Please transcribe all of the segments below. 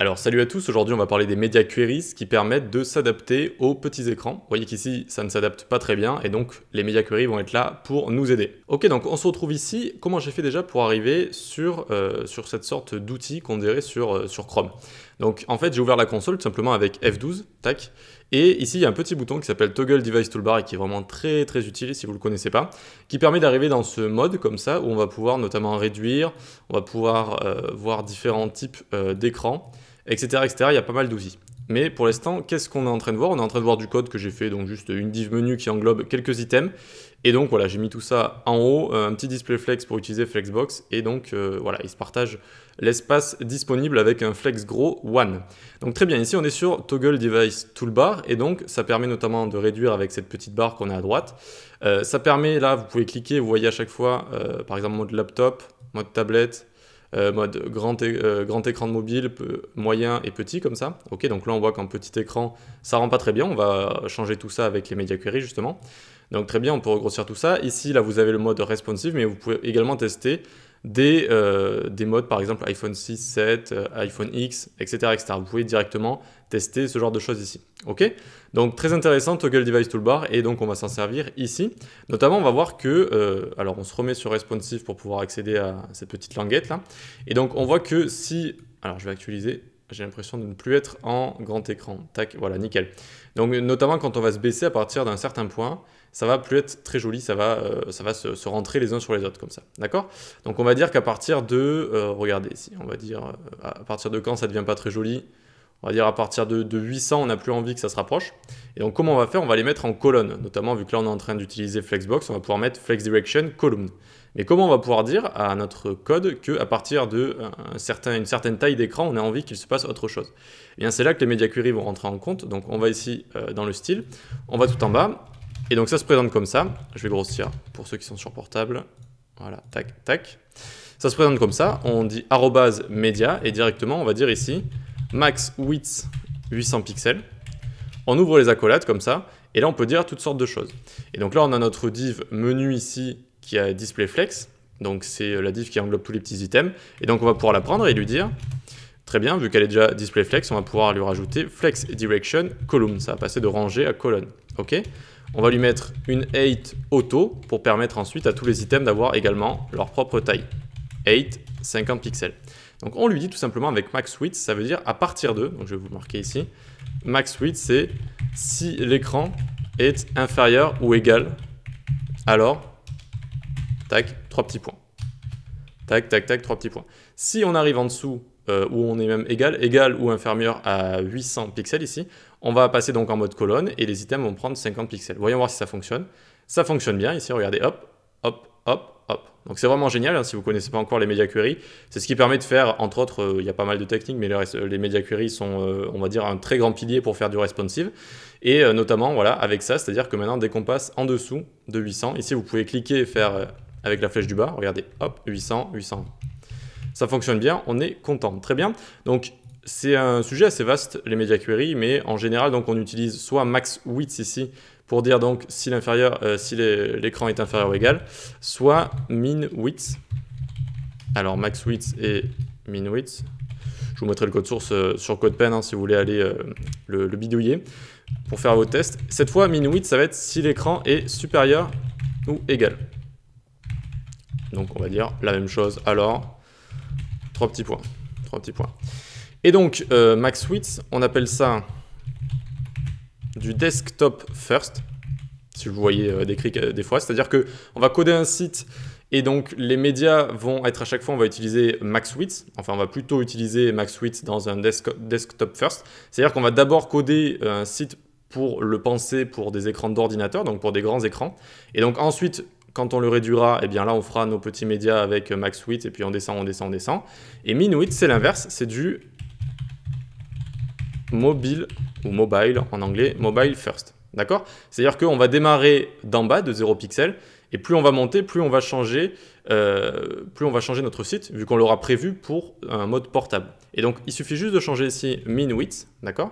Alors salut à tous, aujourd'hui on va parler des médias queries qui permettent de s'adapter aux petits écrans. Vous voyez qu'ici ça ne s'adapte pas très bien et donc les médias queries vont être là pour nous aider. Ok donc on se retrouve ici, comment j'ai fait déjà pour arriver sur, euh, cette sorte d'outil qu'on dirait euh, sur, Chrome. Donc en fait j'ai ouvert la console tout simplement avec F12, tac, et ici il y a un petit bouton qui s'appelle Toggle Device Toolbar et qui est vraiment très très utile si vous ne le connaissez pas, qui permet d'arriver dans ce mode comme ça où on va pouvoir notamment réduire, on va pouvoir euh, voir différents types d'écrans etc., etc. Il y a pas mal d'outils. Mais pour l'instant, qu'est-ce qu'on est en train de voir On est en train de voir du code que j'ai fait, donc juste une div menu qui englobe quelques items. Et donc voilà, j'ai mis tout ça en haut, euh, un petit display flex pour utiliser Flexbox. Et donc euh, voilà, il se partage l'espace disponible avec un flex gros one. Donc très bien, ici on est sur toggle device toolbar. Et donc ça permet notamment de réduire avec cette petite barre qu'on a à droite. Euh, ça permet là, vous pouvez cliquer, vous voyez à chaque fois, par exemple mode laptop, mode tablette, euh, mode euh, grand, écran de mobile, moyen et petit comme ça. Ok, donc là on voit qu'en petit écran, ça rend pas très bien. On va changer tout ça avec les médias Query justement. Donc très bien, on peut regrossir tout ça. Ici, là vous avez le mode responsive, mais vous pouvez également tester euh, des, modes, par exemple iPhone 6, 7, euh, iPhone X, etc., etc. Vous pouvez directement tester ce genre de choses ici. Ok Donc très intéressant, Toggle Device Toolbar, et donc on va s'en servir ici. Notamment, on va voir que, euh, alors on se remet sur responsive pour pouvoir accéder à cette petite languette là, et donc on voit que si, alors je vais actualiser, j'ai l'impression de ne plus être en grand écran. Tac, voilà, nickel. Donc notamment quand on va se baisser à partir d'un certain point, ça va plus être très joli, ça va, euh, ça va se, rentrer les uns sur les autres comme ça. D'accord Donc on va dire qu'à partir de, euh, regardez ici, on va dire euh, à partir de quand ça devient pas très joli on va dire à partir de, 800, on n'a plus envie que ça se rapproche. Et donc comment on va faire On va les mettre en colonne, notamment vu que là on est en train d'utiliser Flexbox, on va pouvoir mettre Flex Direction column. Mais comment on va pouvoir dire à notre code qu'à partir d'une certain, certaine taille d'écran, on a envie qu'il se passe autre chose et eh bien c'est là que les médias queries vont rentrer en compte. Donc on va ici dans le style, on va tout en bas, et donc ça se présente comme ça. Je vais grossir pour ceux qui sont sur portable. Voilà, tac, tac. Ça se présente comme ça. On dit arrobase média et directement on va dire ici max width 800 pixels. On ouvre les accolades comme ça et là on peut dire toutes sortes de choses. Et donc là on a notre div menu ici qui a display flex. Donc c'est euh, la div qui englobe tous les petits items. Et donc on va pouvoir la prendre et lui dire Très bien, vu qu'elle est déjà display flex, on va pouvoir lui rajouter flex direction column. Ça va passer de rangée à colonne. Ok On va lui mettre une 8 auto pour permettre ensuite à tous les items d'avoir également leur propre taille. 8, 50 pixels. Donc on lui dit tout simplement avec max width, ça veut dire à partir de, donc je vais vous marquer ici, max width c'est si l'écran est inférieur ou égal, alors, tac, trois petits points. Tac, tac, tac, trois petits points. Si on arrive en dessous euh, où on est même égal, égal ou inférieur à 800 pixels ici, on va passer donc en mode colonne et les items vont prendre 50 pixels. Voyons voir si ça fonctionne. Ça fonctionne bien ici, regardez, hop, hop, hop, hop. Donc c'est vraiment génial, hein, si vous ne connaissez pas encore les media queries, c'est ce qui permet de faire, entre autres, euh, il y a pas mal de techniques, mais les, les media queries sont, euh, on va dire, un très grand pilier pour faire du responsive. Et notamment, voilà, avec ça, c'est-à-dire que maintenant, dès qu'on passe en dessous de 800, ici vous pouvez cliquer et faire avec la flèche du bas, regardez, hop, 800, 800, ça fonctionne bien, on est content. Très bien. Donc c'est un sujet assez vaste, les media query, mais en général, donc on utilise soit max width ici pour dire donc si l'inférieur, euh, si l'écran est inférieur ou égal, soit min width. Alors max width et min width. Je vous mettrai le code source euh, sur CodePen hein, si vous voulez aller euh, le, le, bidouiller pour faire vos tests. Cette fois, min width, ça va être si l'écran est supérieur ou égal. Donc on va dire la même chose. Alors Trois petits points. Trois petits points. Et donc, euh, Maxwitz, on appelle ça du desktop first, si vous voyez euh, décrit euh, des, fois. C'est-à-dire que on va coder un site et donc les médias vont être à chaque fois, on va utiliser max Enfin, on va plutôt utiliser max dans un desktop first. C'est-à-dire qu'on va d'abord coder un site pour le penser pour des écrans d'ordinateur, donc pour des grands écrans. Et donc ensuite, quand on le réduira, et eh bien là, on fera nos petits médias avec euh, max width, et puis on descend, on descend, on descend. Et min width, c'est l'inverse, c'est du mobile ou mobile en anglais, mobile first. D'accord C'est-à-dire qu'on va démarrer d'en bas de 0 pixels et plus on va monter, plus on va changer, euh, plus on va changer notre site vu qu'on l'aura prévu pour un mode portable. Et donc il suffit juste de changer ici min width, d'accord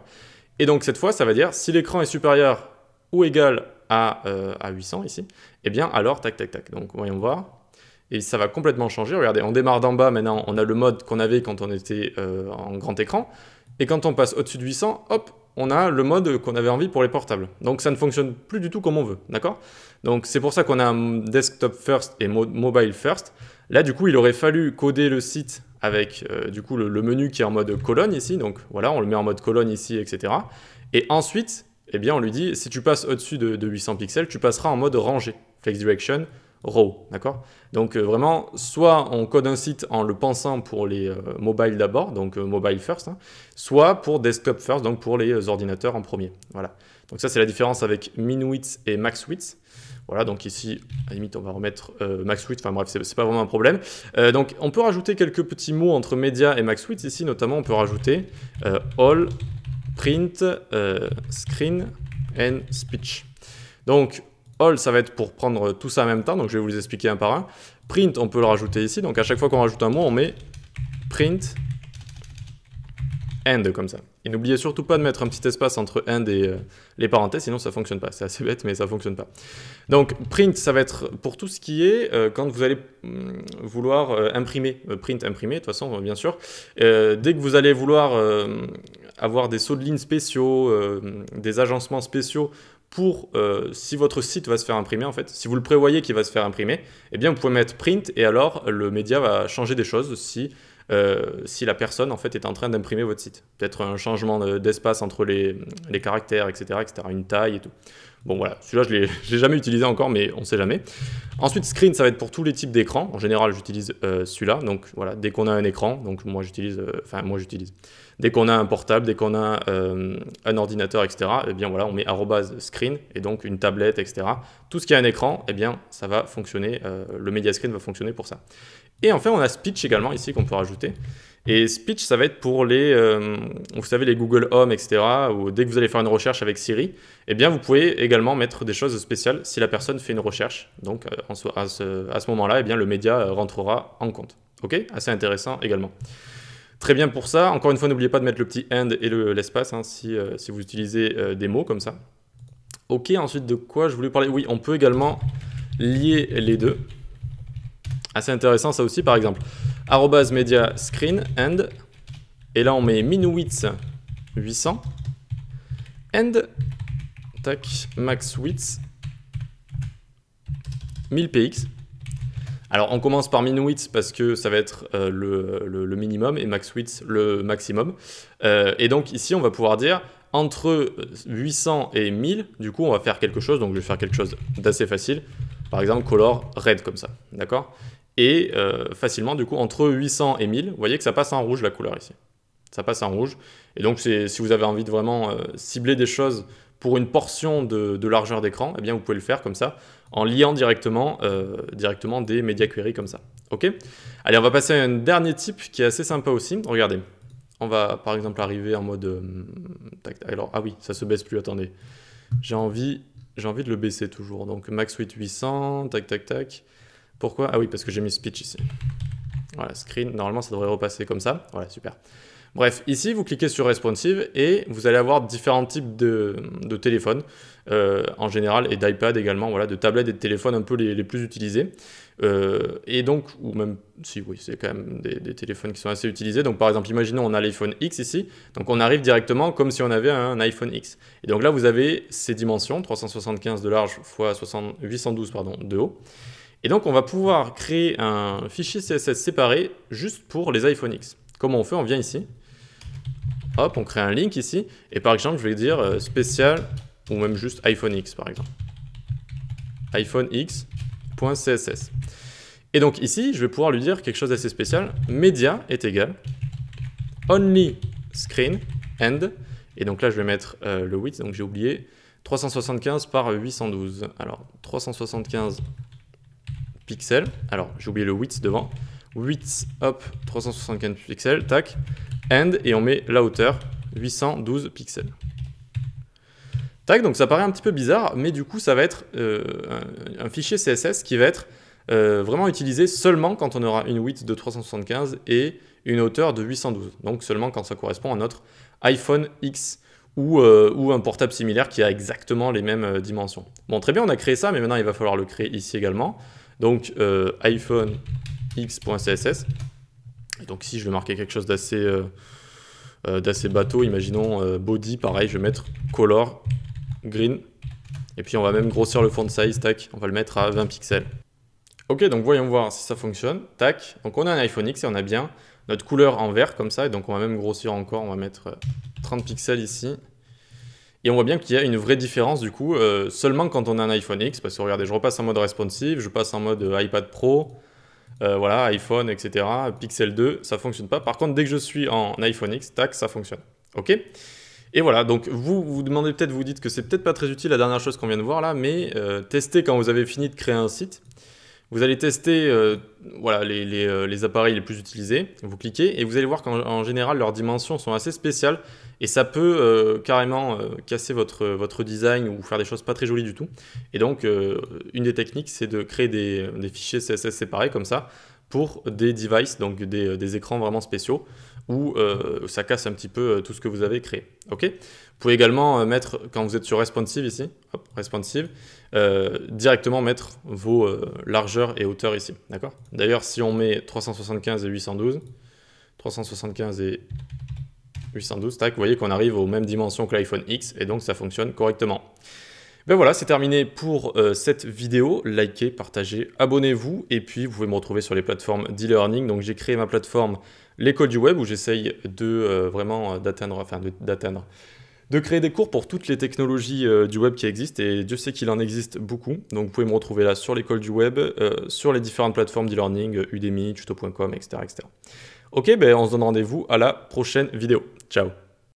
Et donc cette fois, ça va dire si l'écran est supérieur ou égal à, euh, à 800 ici, et eh bien alors, tac, tac, tac. Donc, voyons voir. Et ça va complètement changer. Regardez, on démarre d'en bas maintenant, on a le mode qu'on avait quand on était euh, en grand écran. Et quand on passe au-dessus de 800, hop, on a le mode qu'on avait envie pour les portables. Donc ça ne fonctionne plus du tout comme on veut, d'accord Donc c'est pour ça qu'on a un desktop first et mobile first. Là, du coup, il aurait fallu coder le site avec euh, du coup le, menu qui est en mode colonne ici. Donc voilà, on le met en mode colonne ici, etc. Et ensuite, eh bien on lui dit si tu passes au-dessus de, 800 pixels, tu passeras en mode rangé, flex direction raw, d'accord Donc euh, vraiment, soit on code un site en le pensant pour les euh, mobiles d'abord, donc euh, mobile first, hein, soit pour desktop first, donc pour les ordinateurs en premier. Voilà. Donc ça c'est la différence avec min-width et max-width. Voilà, donc ici, à la limite, on va remettre max-width. enfin bref, c'est pas vraiment un problème. donc, on peut rajouter quelques petits mots entre médias et max-width. Ici, notamment, on peut rajouter all print euh, screen and speech. Donc all, ça va être pour prendre tout ça en même temps, donc je vais vous les expliquer un par un. Print, on peut le rajouter ici, donc à chaque fois qu'on rajoute un mot, on met print end comme ça. Et n'oubliez surtout pas de mettre un petit espace entre end et euh, les parenthèses, sinon ça fonctionne pas. C'est assez bête, mais ça fonctionne pas. Donc print, ça va être pour tout ce qui est euh, quand vous allez mm, vouloir imprimer, print imprimer, de toute façon, bien sûr. dès que vous allez vouloir avoir des sauts de ligne spéciaux, euh, des agencements spéciaux pour, euh, si votre site va se faire imprimer, en fait, si vous le prévoyez qu'il va se faire imprimer, eh bien, vous pouvez mettre print et alors le média va changer des choses si euh, si la personne en fait est en train d'imprimer votre site. Peut-être un changement d'espace entre les, caractères, etc., etc., une taille et tout. Bon voilà, celui-là je ne l'ai jamais utilisé encore, mais on ne sait jamais. Ensuite, screen, ça va être pour tous les types d'écran. En général, j'utilise euh, celui-là. Donc voilà, dès qu'on a un écran, donc moi j'utilise, euh, enfin moi j'utilise. Dès qu'on a un portable, dès qu'on a un ordinateur, etc., eh bien voilà, on met screen et donc une tablette, etc. Tout ce qui a un écran, eh bien ça va fonctionner, le media screen va fonctionner pour ça. Et enfin, on a Speech également ici qu'on peut rajouter. Et Speech, ça va être pour les, euh, vous savez, les Google Home, etc. Ou dès que vous allez faire une recherche avec Siri, eh bien, vous pouvez également mettre des choses spéciales si la personne fait une recherche. Donc, euh, en à ce, moment-là, eh bien, le média euh, rentrera en compte. Ok Assez intéressant également. Très bien pour ça. Encore une fois, n'oubliez pas de mettre le petit end et l'espace hein, si, vous utilisez des mots comme ça. Ok, ensuite de quoi je voulais parler Oui, on peut également lier les deux. Assez intéressant ça aussi, par exemple. Arrobas media screen and. Et là, on met width 800. And. Tac, max width 1000 px. Alors on commence par min parce que ça va être euh, le, minimum et max width le maximum. Euh, et donc ici on va pouvoir dire entre 800 et 1000, du coup on va faire quelque chose, donc je vais faire quelque chose d'assez facile. Par exemple color red comme ça, d'accord et euh, facilement du coup entre 800 et 1000, vous voyez que ça passe en rouge la couleur ici. Ça passe en rouge. Et donc si vous avez envie de vraiment euh, cibler des choses pour une portion de, largeur d'écran, eh bien vous pouvez le faire comme ça en liant directement, euh, directement des media query comme ça. Ok Allez, on va passer à un dernier type qui est assez sympa aussi. Regardez, on va par exemple arriver en mode. alors ah oui, ça se baisse plus. Attendez, j'ai envie, envie de le baisser toujours. Donc max 800, tac tac tac. Pourquoi Ah oui, parce que j'ai mis speech ici. Voilà, screen, normalement ça devrait repasser comme ça. Voilà, super. Bref, ici vous cliquez sur responsive et vous allez avoir différents types de, téléphones euh, en général et d'iPad également, voilà, de tablettes et de téléphones un peu les, plus utilisés. Euh, et donc, ou même, si oui, c'est quand même des, téléphones qui sont assez utilisés. Donc par exemple, imaginons on a l'iPhone X ici, donc on arrive directement comme si on avait un iPhone X. Et donc là vous avez ces dimensions, 375 de large x 812 pardon, de haut. Et donc, on va pouvoir créer un fichier CSS séparé juste pour les iPhone X. Comment on fait On vient ici. Hop, on crée un link ici. Et par exemple, je vais dire euh, spécial ou même juste iPhone X, par exemple. iPhone X.css. Et donc ici, je vais pouvoir lui dire quelque chose d'assez spécial. Media est égal only screen end. Et donc là, je vais mettre euh, le width, donc j'ai oublié 375 par 812. Alors 375 pixels. Alors, j'ai oublié le width devant. Width, hop, 375 pixels, tac. And, et on met la hauteur, 812 pixels. Tac, donc ça paraît un petit peu bizarre, mais du coup, ça va être euh, un, fichier CSS qui va être euh, vraiment utilisé seulement quand on aura une width de 375 et une hauteur de 812. Donc seulement quand ça correspond à notre iPhone X ou euh, un portable similaire qui a exactement les mêmes dimensions. Bon, très bien, on a créé ça, mais maintenant il va falloir le créer ici également. Donc euh, iPhone x.css. donc ici, je vais marquer quelque chose d'assez euh, euh, d'assez bateau. Imaginons euh, body, pareil, je vais mettre color green. Et puis on va même grossir le font size, tac, on va le mettre à 20 pixels. Ok, donc voyons voir si ça fonctionne. Tac, donc on a un iPhone X et on a bien notre couleur en vert comme ça. Et donc on va même grossir encore, on va mettre 30 pixels ici. Et on voit bien qu'il y a une vraie différence du coup, euh, seulement quand on a un iPhone X, parce que regardez, je repasse en mode responsive, je passe en mode euh, iPad Pro, euh, voilà, iPhone, etc., Pixel 2, ça fonctionne pas. Par contre, dès que je suis en iPhone X, tac, ça fonctionne. Ok Et voilà, donc vous vous demandez peut-être, vous dites que c'est peut-être pas très utile la dernière chose qu'on vient de voir là, mais testez quand vous avez fini de créer un site, vous allez tester euh, voilà, euh, les, appareils les plus utilisés, vous cliquez et vous allez voir qu'en général leurs dimensions sont assez spéciales et ça peut euh, carrément casser votre, votre design ou faire des choses pas très jolies du tout. Et donc une des techniques c'est de créer des, fichiers CSS séparés comme ça pour des devices, donc des, des écrans vraiment spéciaux où ça casse un petit peu tout ce que vous avez créé. ok vous pouvez également euh, mettre, quand vous êtes sur responsive ici, responsive, euh, directement mettre vos euh, largeurs et hauteurs ici. D'accord D'ailleurs, si on met 375 et 812, 375 et 812, tac, vous voyez qu'on arrive aux mêmes dimensions que l'iPhone X et donc ça fonctionne correctement. Ben voilà, c'est terminé pour cette vidéo. Likez, partagez, abonnez-vous et puis vous pouvez me retrouver sur les plateformes d'e-learning. Donc j'ai créé ma plateforme l'école du web où j'essaye de vraiment d'atteindre, enfin d'atteindre, de créer des cours pour toutes les technologies euh, du web qui existent, et Dieu sait qu'il en existe beaucoup. Donc vous pouvez me retrouver là sur l'école du web, euh, sur les différentes plateformes d'e-learning, euh, Udemy, tuto.com, etc., etc. Ok, ben on se donne rendez-vous à la prochaine vidéo. Ciao